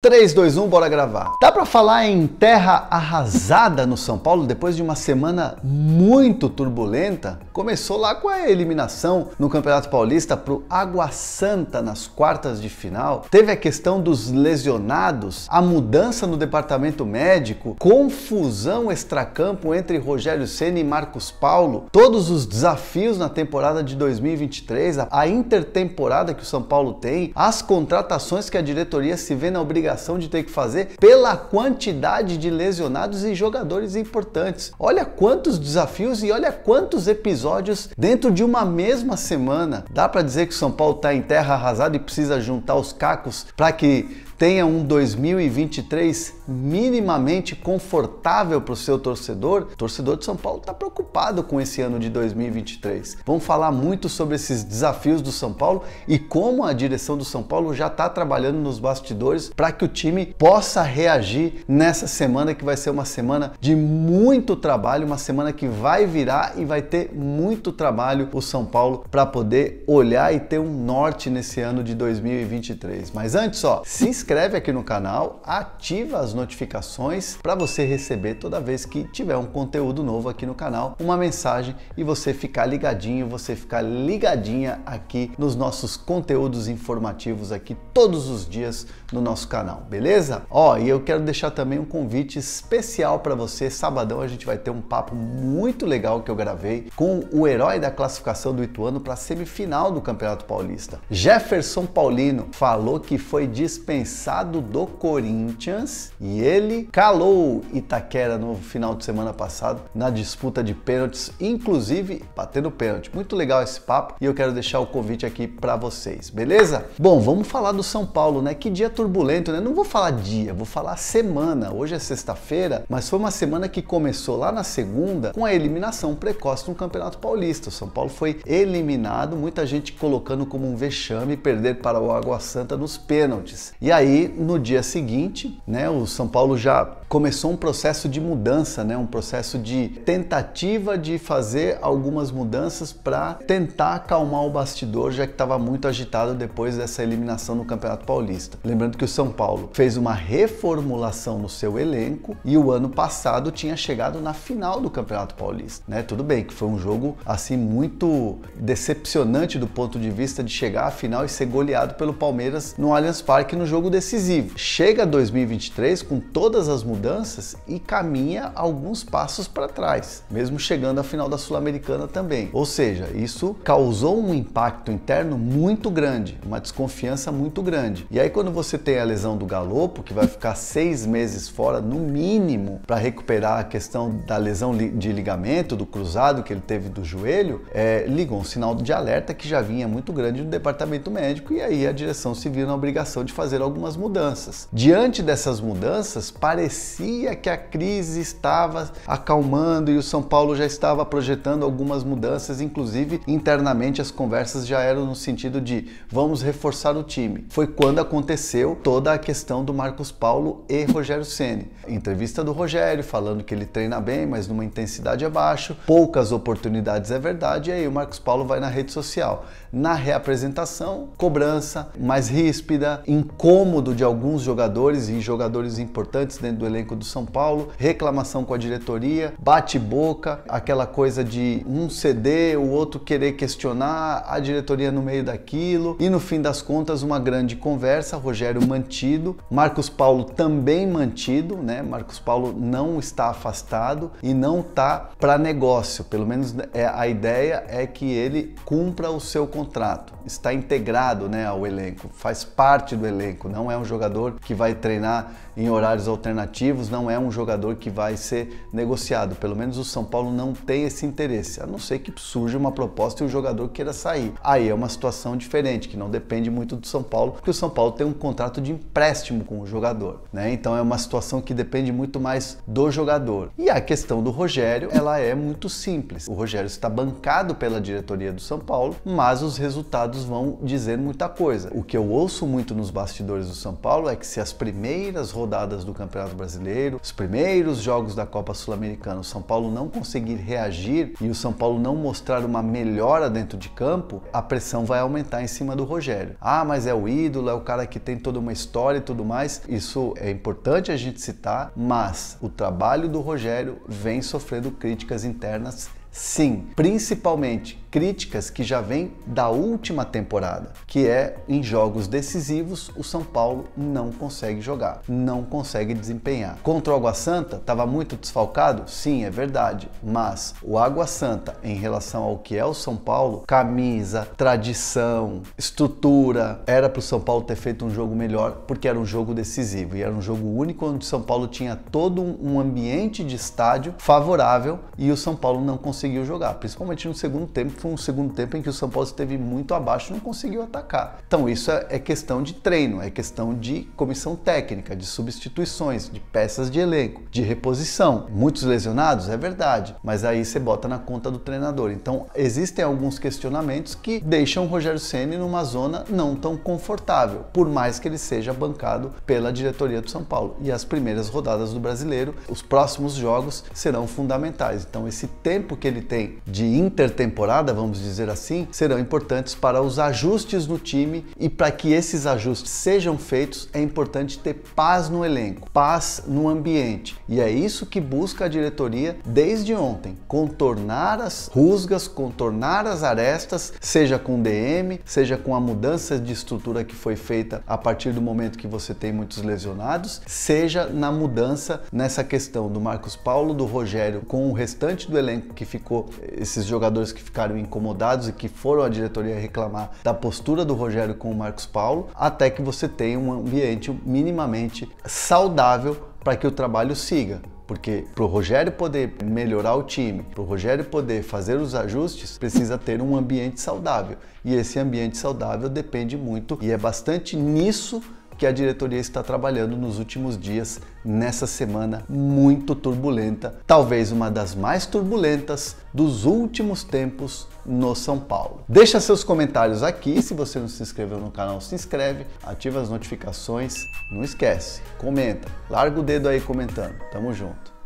3, 2, 1, bora gravar. Dá para falar em terra arrasada no São Paulo depois de uma semana muito turbulenta? Começou lá com a eliminação no Campeonato Paulista pro Água Santa nas quartas de final. Teve a questão dos lesionados, a mudança no departamento médico, confusão extracampo entre Rogério Ceni e Marcos Paulo, todos os desafios na temporada de 2023, a intertemporada que o São Paulo tem, as contratações que a diretoria se vê na obrigação obrigação de ter que fazer pela quantidade de lesionados e jogadores importantes. Olha quantos desafios e olha quantos episódios dentro de uma mesma semana. Dá para dizer que o São Paulo está em terra arrasada e precisa juntar os cacos para que tenha um 2023 minimamente confortável para o seu torcedor. O torcedor de São Paulo está preocupado com esse ano de 2023. Vamos falar muito sobre esses desafios do São Paulo e como a direção do São Paulo já está trabalhando nos bastidores para que o time possa reagir nessa semana que vai ser uma semana de muito trabalho, uma semana que vai virar e vai ter muito trabalho o São Paulo para poder olhar e ter um norte nesse ano de 2023. Mas antes, ó, se inscreva inscreve aqui no canal, ativa as notificações para você receber toda vez que tiver um conteúdo novo aqui no canal, uma mensagem e você ficar ligadinho, você ficar ligadinha aqui nos nossos conteúdos informativos aqui todos os dias no nosso canal, beleza? Ó, oh, e eu quero deixar também um convite especial para você. Sabadão a gente vai ter um papo muito legal que eu gravei com o herói da classificação do Ituano para a semifinal do Campeonato Paulista. Jefferson Paulino falou que foi dispensado expulsado do Corinthians e ele calou Itaquera no final de semana passado na disputa de pênaltis, inclusive batendo pênalti. Muito legal esse papo e eu quero deixar o convite aqui para vocês, beleza? Bom, vamos falar do São Paulo, né? Que dia turbulento, né? Não vou falar dia, vou falar semana. Hoje é sexta-feira, mas foi uma semana que começou lá na segunda com a eliminação precoce no Campeonato Paulista. O São Paulo foi eliminado, muita gente colocando como um vexame perder para o Água Santa nos pênaltis. E aí aí no dia seguinte, né, o São Paulo já começou um processo de mudança, né? um processo de tentativa de fazer algumas mudanças para tentar acalmar o bastidor, já que estava muito agitado depois dessa eliminação no Campeonato Paulista. Lembrando que o São Paulo fez uma reformulação no seu elenco e o ano passado tinha chegado na final do Campeonato Paulista. Né? Tudo bem que foi um jogo assim muito decepcionante do ponto de vista de chegar à final e ser goleado pelo Palmeiras no Allianz Parque no jogo decisivo. Chega 2023 com todas as mudanças mudanças e caminha alguns passos para trás, mesmo chegando à final da Sul-Americana também. Ou seja, isso causou um impacto interno muito grande, uma desconfiança muito grande. E aí, quando você tem a lesão do galopo, que vai ficar seis meses fora no mínimo para recuperar a questão da lesão de ligamento, do cruzado que ele teve do joelho, é, ligou um sinal de alerta que já vinha muito grande do departamento médico e aí a direção se viu na obrigação de fazer algumas mudanças. Diante dessas mudanças, parecia parecia que a crise estava acalmando e o São Paulo já estava projetando algumas mudanças, inclusive internamente as conversas já eram no sentido de vamos reforçar o time. Foi quando aconteceu toda a questão do Marcos Paulo e Rogério Ceni. Entrevista do Rogério falando que ele treina bem, mas numa intensidade abaixo, poucas oportunidades é verdade, e aí o Marcos Paulo vai na rede social. Na reapresentação, cobrança mais ríspida, incômodo de alguns jogadores e jogadores importantes dentro do elenco elenco do São Paulo, reclamação com a diretoria, bate-boca, aquela coisa de um ceder, o outro querer questionar, a diretoria no meio daquilo. E no fim das contas, uma grande conversa, Rogério mantido, Marcos Paulo também mantido, né? Marcos Paulo não está afastado e não tá para negócio, pelo menos né, é, a ideia é que ele cumpra o seu contrato. Está integrado, né, ao elenco, faz parte do elenco, não é um jogador que vai treinar em horários alternativos ativos, não é um jogador que vai ser negociado. Pelo menos o São Paulo não tem esse interesse, a não ser que surja uma proposta e o jogador queira sair. Aí é uma situação diferente, que não depende muito do São Paulo, porque o São Paulo tem um contrato de empréstimo com o jogador, né? Então é uma situação que depende muito mais do jogador. E a questão do Rogério, ela é muito simples. O Rogério está bancado pela diretoria do São Paulo, mas os resultados vão dizer muita coisa. O que eu ouço muito nos bastidores do São Paulo é que se as primeiras rodadas do Campeonato Brasileiro Brasileiro, os primeiros jogos da Copa Sul-Americana, o São Paulo não conseguir reagir e o São Paulo não mostrar uma melhora dentro de campo, a pressão vai aumentar em cima do Rogério. Ah, mas é o ídolo, é o cara que tem toda uma história e tudo mais. Isso é importante a gente citar, mas o trabalho do Rogério vem sofrendo críticas internas, sim, principalmente críticas que já vêm da última temporada, que é em jogos decisivos o São Paulo não consegue jogar, não consegue desempenhar. Contra o Água Santa estava muito desfalcado? Sim, é verdade, mas o Água Santa em relação ao que é o São Paulo, camisa, tradição, estrutura, era para o São Paulo ter feito um jogo melhor porque era um jogo decisivo e era um jogo único onde o São Paulo tinha todo um ambiente de estádio favorável e o São Paulo não conseguiu jogar, principalmente no segundo tempo foi um segundo tempo em que o São Paulo esteve muito abaixo, e não conseguiu atacar. Então isso é, é questão de treino, é questão de comissão técnica, de substituições, de peças de elenco, de reposição. Muitos lesionados, é verdade, mas aí você bota na conta do treinador. Então existem alguns questionamentos que deixam o Rogério Ceni numa zona não tão confortável, por mais que ele seja bancado pela diretoria do São Paulo. E as primeiras rodadas do Brasileiro, os próximos jogos serão fundamentais. Então esse tempo que ele tem de intertemporada temporada, vamos dizer assim, serão importantes para os ajustes no time e para que esses ajustes sejam feitos é importante ter paz no elenco, paz no ambiente. E é isso que busca a diretoria desde ontem, contornar as rusgas, contornar as arestas, seja com DM, seja com a mudança de estrutura que foi feita a partir do momento que você tem muitos lesionados, seja na mudança nessa questão do Marcos Paulo, do Rogério com o restante do elenco que ficou, esses jogadores que ficaram incomodados e que foram à diretoria reclamar da postura do Rogério com o Marcos Paulo, até que você tenha um ambiente minimamente saudável para que o trabalho siga. Porque para o Rogério poder melhorar o time, para o Rogério poder fazer os ajustes, precisa ter um ambiente saudável. E esse ambiente saudável depende muito e é bastante nisso que a diretoria está trabalhando nos últimos dias nessa semana muito turbulenta, talvez uma das mais turbulentas dos últimos tempos no São Paulo. Deixa seus comentários aqui, se você não se inscreveu no canal, se inscreve, ativa as notificações, não esquece, comenta, larga o dedo aí comentando. Tamo junto.